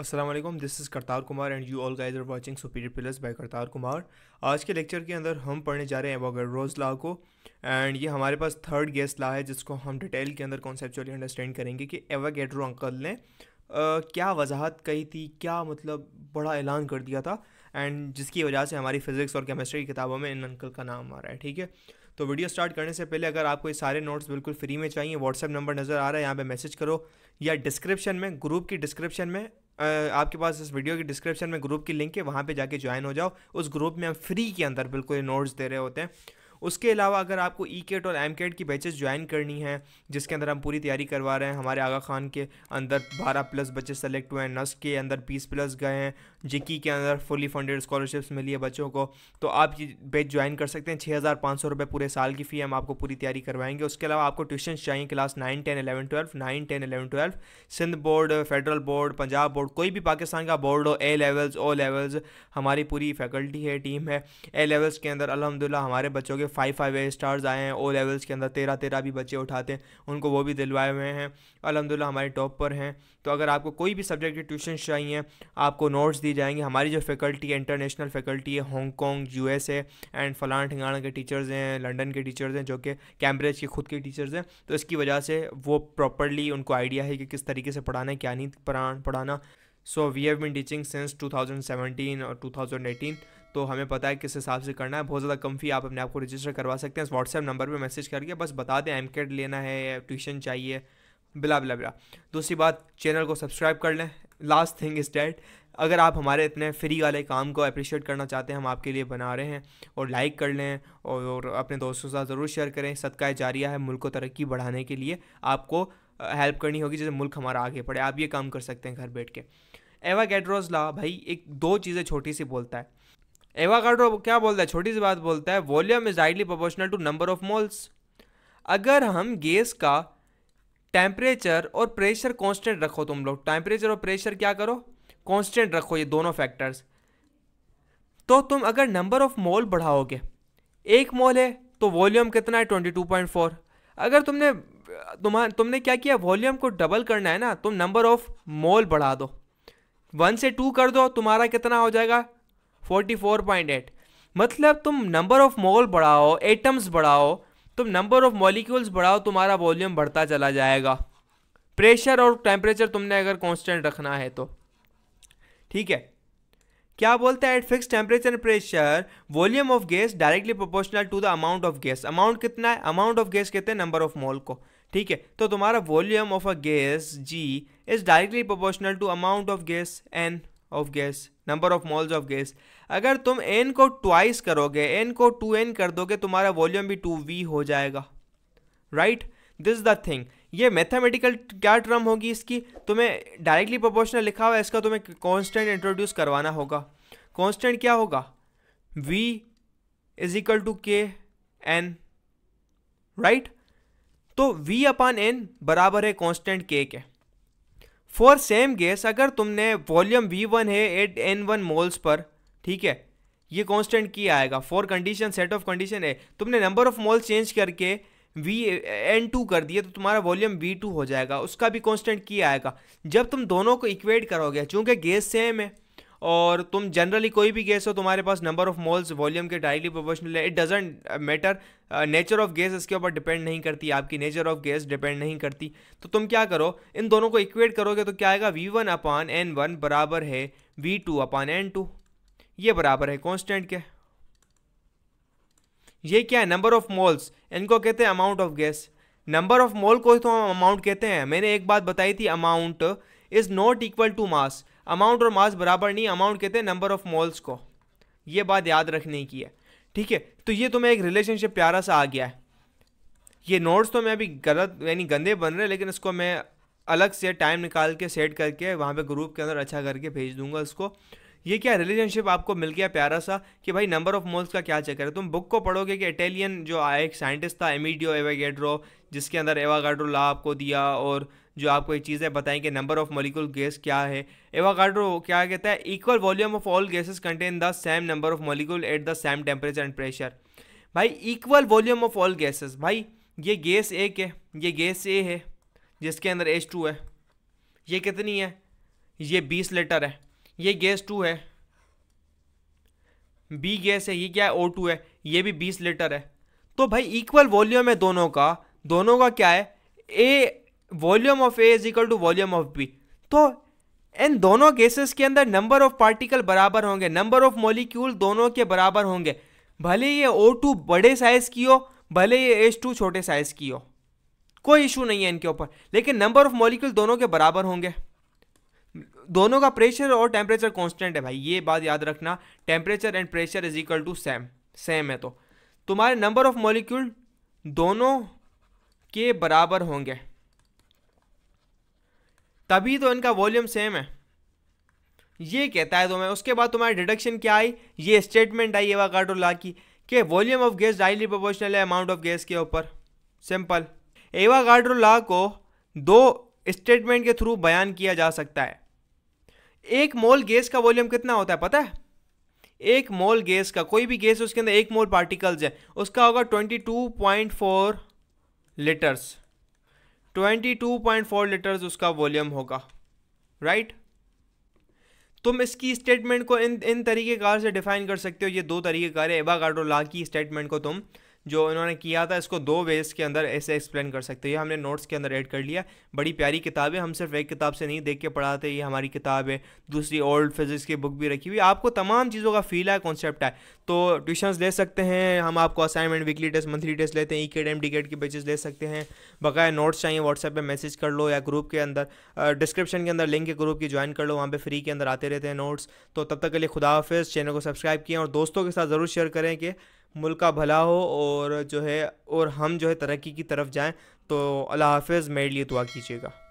Aslam this is Kartar Kumar and you all guys are watching superior pillars by Kartar Kumar आज के lecture के अंदर हम पढ़ने जा रहे हैं अबाउट रोज़ ला को एंड ये हमारे पास थर्ड गेस्ट ला है जिसको हम डिटेल के अंदर कॉन्सेपचुअली अंडरस्टैंड करेंगे कि एवागेड्रो अंकल ने आ, क्या वजाहत कही थी क्या मतलब बड़ा ऐलान कर दिया था एंड जिसकी वजह से हमारी फिज़िक्स और केमिस्ट्री की किताबों में इन अंकल का नाम आ रहा है ठीक है तो वीडियो स्टार्ट करने से पहले अगर आपको ये सारे नोट्स बिल्कुल फ्री में चाहिए व्हाट्सअप नंबर नज़र आ रहा है यहाँ पे मैसेज करो या डिस्क्रिप्शन में ग्रुप की डिस्क्रिप्शन में आपके पास इस वीडियो के डिस्क्रिप्शन में ग्रुप की लिंक है वहाँ पे जाके ज्वाइन हो जाओ उस ग्रुप में हम फ्री के अंदर बिल्कुल नोट्स दे रहे होते हैं उसके अलावा अगर आपको ई e केट और एम केट की बैचेस ज्वाइन करनी है जिसके अंदर हम पूरी तैयारी करवा रहे हैं हमारे आगा खान के अंदर बारह प्लस बच्चे सेलेक्ट हुए हैं नस्ट के अंदर बीस प्लस गए हैं जिकी के अंदर फुली फंडेड स्कॉलरशिप्स मिली है बच्चों को तो आप ये बैच ज्वाइन कर सकते हैं छः हज़ार पाँच सौ रुपये पूरे साल की फ़ी हम आपको पूरी तैयारी करवाएंगे उसके अलावा आपको ट्यूशन चाहिए class nine ten eleven twelve nine ten eleven twelve Sindh board federal board Punjab board कोई भी पाकिस्तान का बोर्ड हो ए लेवल्स ओ लेवल्स हमारी पूरी फैकल्टी है टीम है ए लेवल्स के अंदर अलहमदिल्ला हमारे बच्चों के जो फाइव फाइव ए स्टार्स आए हैं ओ लेवल्स के अंदर तेरह तेरह भी बच्चे उठाते हैं उनको वो भी दिलवाए हुए हैं अलहमदिल्ला हमारे टॉप पर हैं तो अगर आपको कोई भी सब्जेक्ट की ट्यूशन चाहिए आपको नोट्स दी जाएंगे हमारी जो फैकल्टी है इंटरनेशनल फैकल्टी है हांगकॉन्ग यू एस एंड फलान ठिकाना के टीचर्स हैं लंडन के टीचर्स हैं जो कि कैम्ब्रिज के खुद के टीचर्स हैं तो इसकी वजह से वो प्रॉपरली उनको आइडिया है कि किस तरीके से पढ़ाना है क्या नहीं पढ़ाना so we have been teaching since 2017 और 2018 तो हमें पता है किस हिसाब से करना है बहुत ज़्यादा कम्फी आप अपने आप को रजिस्टर करवा सकते हैं व्हाट्सएप नंबर पर मैसेज करके बस बता दें एम लेना है या ट्यूशन चाहिए बिला बिला बिला दूसरी बात चैनल को सब्सक्राइब कर लें लास्ट थिंग इज़ डैट अगर आप हमारे इतने फ्री वाले काम को अप्रिशिएट करना चाहते हैं हम आपके लिए बना रहे हैं और लाइक कर लें और अपने दोस्तों के साथ ज़रूर शेयर करें सदका जारिया है मुल्क को तरक्की बढ़ाने के लिए आपको हेल्प करनी होगी जैसे मुल्क हमारा आगे बढ़े आप ये काम कर सकते हैं घर बैठ के एवा गैड्रोजला भाई एक दो चीज़ें छोटी सी बोलता है एवागाड्रो क्या बोलता है छोटी सी बात बोलता है वॉल्यूम इज हाइडली proportional to number of moles अगर हम गैस का टेम्परेचर और प्रेशर कांस्टेंट रखो तुम लोग टेम्परेचर और प्रेशर क्या करो कांस्टेंट रखो ये दोनों फैक्टर्स तो तुम अगर नंबर ऑफ मोल बढ़ाओगे एक मोल है तो वॉल्यूम कितना है ट्वेंटी टू पॉइंट फोर अगर तुमने तुम्हारा तुमने क्या किया वॉल्यूम को डबल करना है ना तुम नंबर ऑफ मोल बढ़ा दो वन से टू कर दो तुम्हारा कितना हो जाएगा 44.8 मतलब तुम नंबर ऑफ मोल बढ़ाओ एटम्स बढ़ाओ तुम नंबर ऑफ मॉलिक्यूल्स बढ़ाओ तुम्हारा वॉल्यूम बढ़ता चला जाएगा प्रेशर और टेम्परेचर तुमने अगर कॉन्स्टेंट रखना है तो ठीक है क्या बोलता है at fix temperature and pressure volume of gas directly proportional to the amount of gas amount कितना है अमाउंट ऑफ गैस कहते हैं नंबर ऑफ मॉल को ठीक है तो तुम्हारा volume of a gas G is directly proportional to amount of gas N of gas number of moles of gas अगर तुम एन को ट्वाइस करोगे एन को टू एन कर दोगे तुम्हारा वॉल्यूम भी टू वी हो जाएगा राइट दिस द थिंग ये मैथमेटिकल क्या टर्म होगी इसकी तुम्हें डायरेक्टली प्रोपोर्शनल लिखा हुआ है इसका तुम्हें कांस्टेंट इंट्रोड्यूस करवाना होगा कांस्टेंट क्या होगा v is equal to K N right तो v अपान एन बराबर है कॉन्स्टेंट k के फॉर सेम गेस अगर तुमने वॉल्यूम v1 है eight N one moles per ठीक है ये कांस्टेंट की आएगा for condition set of condition है तुमने नंबर ऑफ मॉल चेंज करके वी एन टू कर दिया तो तुम्हारा वॉल्यूम वी टू हो जाएगा उसका भी कांस्टेंट की आएगा जब तुम दोनों को इक्वेट करोगे चूँकि गैस सेम है और तुम जनरली कोई भी गैस हो तुम्हारे पास नंबर ऑफ मॉल्स वॉल्यूम के डायरेक्टली प्रोपोर्शनल है it doesn't matter nature of gas इसके ऊपर डिपेंड नहीं करती आपकी नेचर ऑफ गैस डिपेंड नहीं करती तो तुम क्या करो इन दोनों को इक्वेट करोगे तो क्या आएगा V one upon N one बराबर है V two upon N two ये बराबर है कॉन्स्टेंट के ये क्या है नंबर ऑफ मोल्स इनको कहते हैं amount of gas number of mole को तो हम अमाउंट कहते हैं मैंने एक बात बताई थी amount is not equal to mass amount और मास बराबर नहीं अमाउंट कहते हैं नंबर ऑफ मोल्स को ये बात याद रखने की है ठीक है तो ये तुम्हें तो एक रिलेशनशिप प्यारा सा आ गया है ये नोट्स तो मैं अभी गलत यानी गंदे बन रहे हैं लेकिन इसको मैं अलग से टाइम निकाल के सेट करके वहाँ पे ग्रुप के अंदर अच्छा करके भेज दूंगा उसको ये क्या रिलेशनशिप आपको मिल गया प्यारा सा कि भाई नंबर ऑफ मोल्स का क्या चक्कर है तुम बुक को पढ़ोगे कि इटालियन जो आया एक साइंटिस्ट था एमिडियो एवागेड्रो जिसके अंदर एवागाड्रो ला आपको दिया और जो आपको ये चीज़ें बताएं कि नंबर ऑफ मोलिकुल गैस क्या है एवागाड्रो क्या कहता है equal volume of all gases contain the same number of molecule at the same temperature and pressure भाई equal volume of all gases भाई ये गैस एक है ये गैस ए है जिसके अंदर एच टू है ये कितनी है ये बीस लीटर है ये गैस टू है बी गैस है ये क्या है ओ टू है ये भी बीस लीटर है तो भाई इक्वल वॉल्यूम है दोनों का दोनों का क्या है A volume of A is equal to volume of B तो इन दोनों गैसेस के अंदर नंबर ऑफ पार्टिकल बराबर होंगे नंबर ऑफ मॉलिक्यूल दोनों के बराबर होंगे भले ये ओ टू बड़े साइज़ की हो भले ये एच टू छोटे साइज़ की हो कोई इशू नहीं है इनके ऊपर लेकिन नंबर ऑफ मॉलिक्यूल दोनों के बराबर होंगे दोनों का प्रेशर और टेम्परेचर कॉन्स्टेंट है भाई ये बात याद रखना temperature and pressure is equal to same same है तो तुम्हारे नंबर ऑफ मॉलिक्यूल दोनों के बराबर होंगे तभी तो इनका वॉल्यूम सेम है ये कहता है तुम्हें उसके बाद तुम्हारी डिडक्शन क्या आई ये स्टेटमेंट आई एवागाडो ला की कि volume of gas directly proportional है अमाउंट ऑफ गैस के ऊपर सिंपल एवागाड्रो ला को दो स्टेटमेंट के थ्रू बयान किया जा सकता है एक मोल गैस का वॉल्यूम कितना होता है पता है एक मोल गैस का कोई भी गैस उसके अंदर एक मोल पार्टिकल्स है उसका होगा twenty two point four litres twenty two point four litres उसका वॉल्यूम होगा राइट तुम इसकी स्टेटमेंट को इन इन कार से डिफाइन कर सकते हो ये दो तरीक़ेकार है एबागाडो ला की स्टेटमेंट को तुम जो इन्होंने किया था इसको दो वेज के अंदर ऐसे एक्सप्लेन कर सकते हैं हमने नोट्स के अंदर ऐड कर लिया बड़ी प्यारी किताब है हम सिर्फ एक किताब से नहीं देख के पढ़ाते ये हमारी किताब है दूसरी ओल्ड फिजिक्स की बुक भी रखी हुई आपको तमाम चीज़ों का फील है कॉन्सेप्ट है तो ट्यूशन्स ले सकते हैं हम आपको assignment weekly test monthly test लेते हैं ई केड एम डी केड की बेचेस ले सकते हैं बकाया नोट्स चाहिए व्हाट्सएप पर मैसेज कर लो या ग्रुप के अंदर डिस्क्रिप्शन के अंदर लिंक के ग्रुप की ज्वाइन कर लो वहाँ पर फ्री के अंदर आते रहते हैं नोट्स तो तब तक के लिए खुदा हाफिज़ चैनल को सब्सक्राइब किया और दोस्तों के साथ ज़रूर शेयर करें कि मुल्क का भला हो और जो है और हम जो है तरक्की की तरफ जाएं तो अल्लाह हाफ़ मेरे लिए दुआ कीजिएगा